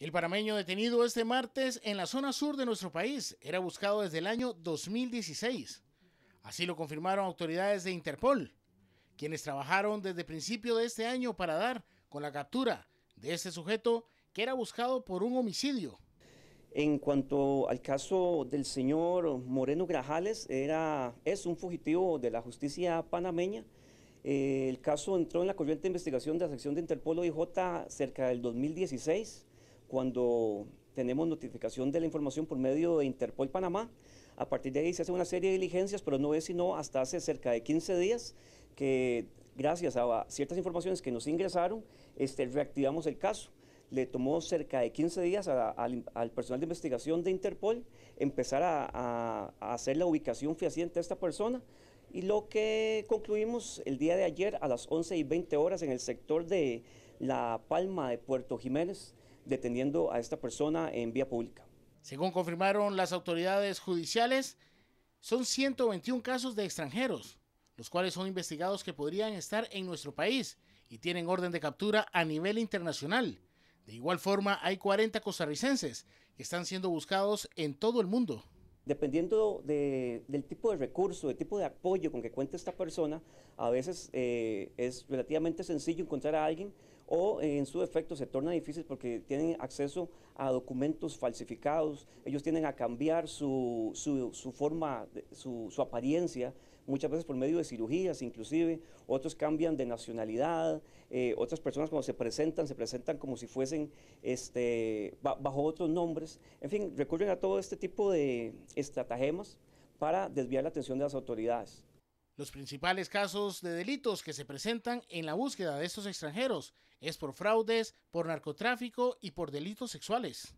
El parameño detenido este martes en la zona sur de nuestro país era buscado desde el año 2016. Así lo confirmaron autoridades de Interpol, quienes trabajaron desde principio de este año para dar con la captura de este sujeto que era buscado por un homicidio. En cuanto al caso del señor Moreno Grajales, era, es un fugitivo de la justicia panameña. Eh, el caso entró en la corriente de investigación de la sección de Interpol OIJ cerca del 2016 cuando tenemos notificación de la información por medio de Interpol Panamá. A partir de ahí se hace una serie de diligencias, pero no es sino hasta hace cerca de 15 días que gracias a ciertas informaciones que nos ingresaron, este, reactivamos el caso. Le tomó cerca de 15 días al personal de investigación de Interpol empezar a, a hacer la ubicación fehaciente de esta persona. Y lo que concluimos el día de ayer a las 11 y 20 horas en el sector de La Palma de Puerto Jiménez, deteniendo a esta persona en vía pública. Según confirmaron las autoridades judiciales, son 121 casos de extranjeros, los cuales son investigados que podrían estar en nuestro país y tienen orden de captura a nivel internacional. De igual forma, hay 40 costarricenses que están siendo buscados en todo el mundo. Dependiendo del tipo de recurso, del tipo de apoyo con que cuenta esta persona, a veces eh, es relativamente sencillo encontrar a alguien o en su efecto se torna difícil porque tienen acceso a documentos falsificados, ellos tienden a cambiar su, forma, su, apariencia, muchas veces por medio de cirugías inclusive, otros cambian de nacionalidad, eh, otras personas cuando se presentan, se presentan como si fuesen este, bajo otros nombres, en fin, recurren a todo este tipo de estratagemas para desviar la atención de las autoridades. Los principales casos de delitos que se presentan en la búsqueda de estos extranjeros es por fraudes, por narcotráfico y por delitos sexuales.